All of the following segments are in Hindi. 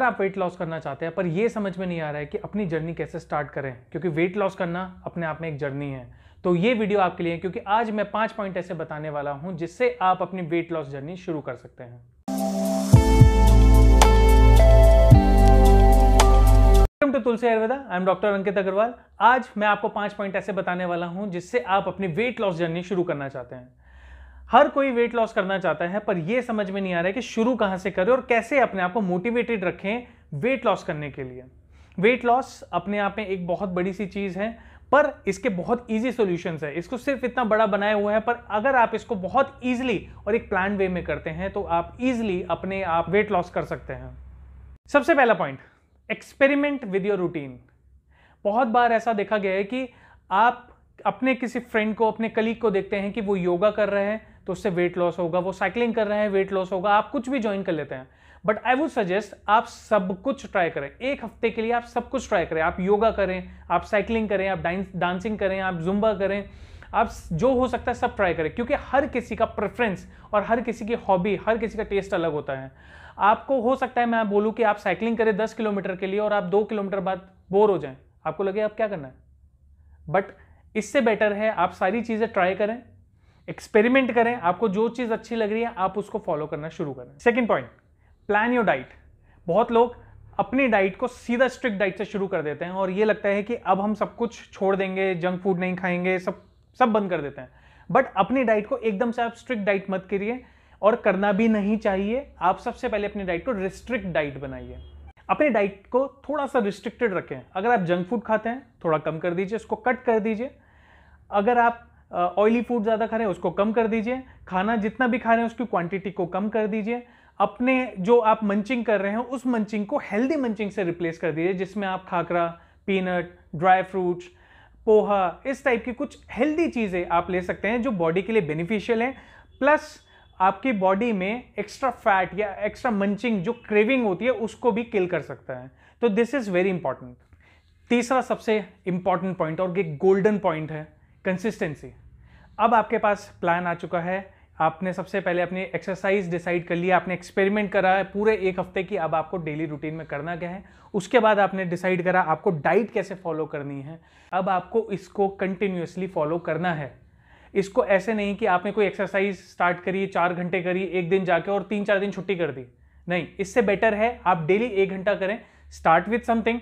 अगर आप वेट लॉस करना चाहते हैं पर यह समझ में नहीं आ रहा है कि अपनी जर्नी कैसे स्टार्ट करें क्योंकि वेट लॉस करना अपने आप में एक जर्नी है तो ये वीडियो आपके लिए है क्योंकि आज मैं पांच पॉइंट ऐसे बताने वाला हूं जिससे आप अपनी वेट लॉस जर्नी शुरू कर सकते हैं Tulsi Ayurveda I am doctor Ankit Agarwal आज मैं आपको पांच पॉइंट ऐसे बताने वाला हूं जिससे आप अपनी वेट लॉस जर्नी शुरू करना चाहते हैं हर कोई वेट लॉस करना चाहता है पर यह समझ में नहीं आ रहा है कि शुरू कहाँ से करें और कैसे अपने आप को मोटिवेटेड रखें वेट लॉस करने के लिए वेट लॉस अपने आप में एक बहुत बड़ी सी चीज़ है पर इसके बहुत इजी सोल्यूशन है इसको सिर्फ इतना बड़ा बनाया हुआ है पर अगर आप इसको बहुत ईजिली और एक प्लान वे में करते हैं तो आप इजिली अपने आप वेट लॉस कर सकते हैं सबसे पहला point experiment with your routine बहुत बार ऐसा देखा गया है कि आप अपने किसी फ्रेंड को अपने कलीग को देखते हैं कि वो योगा कर रहे हैं तो उससे वेट लॉस होगा वो साइकिलिंग कर रहे हैं वेट लॉस होगा आप कुछ भी ज्वाइन कर लेते हैं बट आई वुड सजेस्ट आप सब कुछ ट्राई करें एक हफ्ते के लिए आप सब कुछ ट्राई करें आप योगा करें आप साइकिलिंग करें आप डांसिंग करें आप जुम्बा करें आप जो हो सकता है सब ट्राई करें क्योंकि हर किसी का प्रेफरेंस और हर किसी की हॉबी हर किसी का टेस्ट अलग होता है आपको हो सकता है मैं बोलूँ कि आप साइकिलिंग करें दस किलोमीटर के लिए और आप दो किलोमीटर बाद बोर हो जाएं आपको लगे आप क्या करना है बट इससे बेटर है आप सारी चीज़ें ट्राई करें एक्सपेरिमेंट करें आपको जो चीज़ अच्छी लग रही है आप उसको फॉलो करना शुरू करें second point plan your diet बहुत लोग अपनी डाइट को सीधा स्ट्रिक्ट डाइट से शुरू कर देते हैं और ये लगता है कि अब हम सब कुछ छोड़ देंगे जंक फूड नहीं खाएंगे सब सब बंद कर देते हैं बट अपनी डाइट को एकदम से आप स्ट्रिक्ट डाइट मत करिए और करना भी नहीं चाहिए आप सबसे पहले अपनी डाइट को रिस्ट्रिक्ट डाइट बनाइए अपने डाइट को थोड़ा सा रिस्ट्रिक्टेड रखें अगर आप जंक फूड खाते हैं थोड़ा कम कर दीजिए उसको कट कर दीजिए अगर आप ऑयली फूड ज़्यादा खा रहे हैं उसको कम कर दीजिए खाना जितना भी खा रहे हैं उसकी क्वांटिटी को कम कर दीजिए अपने जो आप मंचिंग कर रहे हैं उस मंचिंग को हेल्दी मंचिंग से रिप्लेस कर दीजिए जिसमें आप khakhra peanut dry fruits poha इस टाइप की कुछ हेल्दी चीज़ें आप ले सकते हैं जो बॉडी के लिए बेनिफिशियल हैं प्लस आपकी बॉडी में एक्स्ट्रा फैट या एक्स्ट्रा मंचिंग जो क्रेविंग होती है उसको भी किल कर सकता है तो दिस इज़ वेरी इंपॉर्टेंट तीसरा सबसे इंपॉर्टेंट पॉइंट और एक गोल्डन पॉइंट है कंसिस्टेंसी अब आपके पास प्लान आ चुका है आपने सबसे पहले अपनी एक्सरसाइज डिसाइड कर लिया आपने एक्सपेरिमेंट करा है पूरे एक हफ्ते की अब आपको डेली रूटीन में करना क्या है उसके बाद आपने डिसाइड करा आपको डाइट कैसे फॉलो करनी है अब आपको इसको कंटिन्यूसली फॉलो करना है इसको ऐसे नहीं कि आपने कोई एक्सरसाइज स्टार्ट करी चार घंटे करी एक दिन जाके और तीन चार दिन छुट्टी कर दी नहीं इससे बेटर है आप डेली एक घंटा करें स्टार्ट विथ समथिंग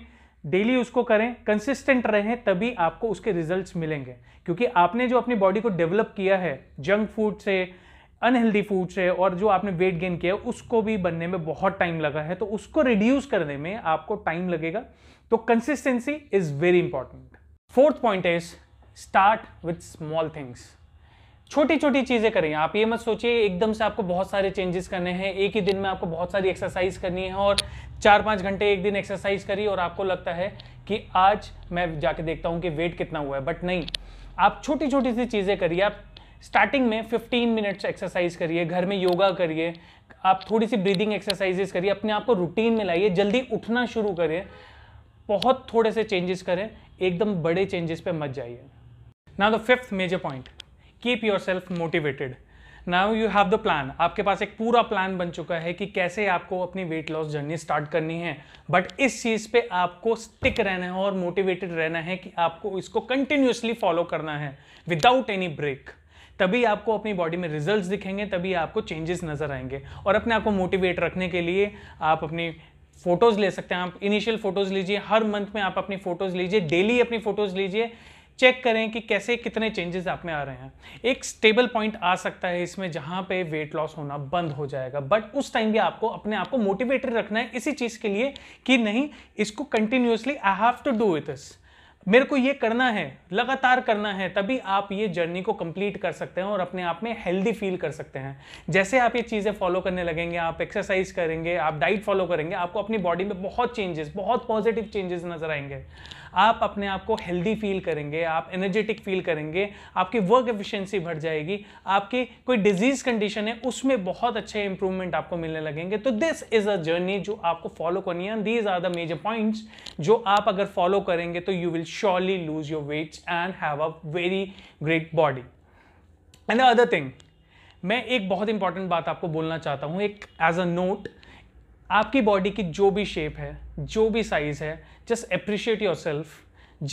डेली उसको करें कंसिस्टेंट रहें तभी आपको उसके रिजल्ट्स मिलेंगे क्योंकि आपने जो अपनी बॉडी को डेवलप किया है जंक फूड से अनहेल्दी फूड से और जो आपने वेट गेन किया है उसको भी बनने में बहुत टाइम लगा है तो उसको रिड्यूस करने में आपको टाइम लगेगा तो consistency is very important fourth point is start with small things छोटी छोटी चीज़ें करें आप ये मत सोचिए एकदम से आपको बहुत सारे चेंजेस करने हैं एक ही दिन में आपको बहुत सारी एक्सरसाइज करनी है और चार पाँच घंटे एक दिन एक्सरसाइज करिए और आपको लगता है कि आज मैं जाके देखता हूँ कि वेट कितना हुआ है बट नहीं आप छोटी छोटी सी चीज़ें करिए आप स्टार्टिंग में 15 मिनट्स एक्सरसाइज करिए घर में योगा करिए आप थोड़ी सी ब्रीदिंग एक्सरसाइजेस करिए अपने आप को रूटीन में लाइए जल्दी उठना शुरू करें बहुत थोड़े से चेंजेस करें एकदम बड़े चेंजेस पे मत जाइए ना the fifth major point keep yourself motivated now you have the plan आपके पास एक पूरा प्लान बन चुका है कि कैसे आपको अपनी वेट लॉस जर्नी स्टार्ट करनी है बट इस चीज़ पे आपको स्टिक रहना है और मोटिवेटेड रहना है कि आपको इसको कंटिन्यूसली फॉलो करना है विदाउट एनी ब्रेक तभी आपको अपनी बॉडी में रिजल्ट्स दिखेंगे तभी आपको चेंजेस नज़र आएंगे और अपने आप को मोटिवेट रखने के लिए आप अपनी फ़ोटोज़ ले सकते हैं आप इनिशियल फ़ोटोज़ लीजिए हर मंथ में आप अपनी फ़ोटोज़ लीजिए डेली अपनी फ़ोटोज़ लीजिए चेक करें कि कैसे कितने चेंजेस आप में आ रहे हैं एक स्टेबल पॉइंट आ सकता है इसमें जहां पे वेट लॉस होना बंद हो जाएगा बट उस टाइम भी आपको अपने आप को मोटिवेटेड रखना है इसी चीज़ के लिए कि नहीं इसको continuously I have to do it मेरे को ये करना है लगातार करना है तभी आप ये जर्नी को कंप्लीट कर सकते हैं और अपने आप में हेल्दी फील कर सकते हैं जैसे आप ये चीज़ें फॉलो करने लगेंगे आप एक्सरसाइज करेंगे आप डाइट फॉलो करेंगे आपको अपनी बॉडी में बहुत चेंजेस बहुत पॉजिटिव चेंजेस नजर आएंगे आप अपने आप को हेल्दी फील करेंगे आप एनर्जेटिक फील करेंगे आपकी वर्क एफिशिएंसी बढ़ जाएगी आपकी कोई डिजीज़ कंडीशन है उसमें बहुत अच्छे इंप्रूवमेंट आपको मिलने लगेंगे तो दिस इज़ अ जर्नी जो आपको फॉलो करनी है these are the major points जो आप अगर फॉलो करेंगे तो you will surely lose your weight and have a very great body and other thing मैं एक बहुत इंपॉर्टेंट बात आपको बोलना चाहता हूँ एक एज अ नोट आपकी बॉडी की जो भी शेप है जो भी साइज़ है just appreciate yourself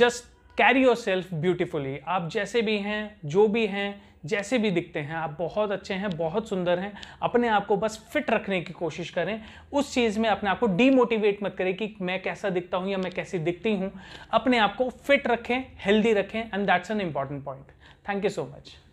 just carry yourself beautifully आप जैसे भी हैं जो भी हैं जैसे भी दिखते हैं आप बहुत अच्छे हैं बहुत सुंदर हैं अपने आप को बस फिट रखने की कोशिश करें उस चीज़ में अपने आप को डीमोटिवेट मत करें कि मैं कैसा दिखता हूँ या मैं कैसी दिखती हूँ अपने आप को फिट रखें हेल्दी रखें and that's an important point thank you so much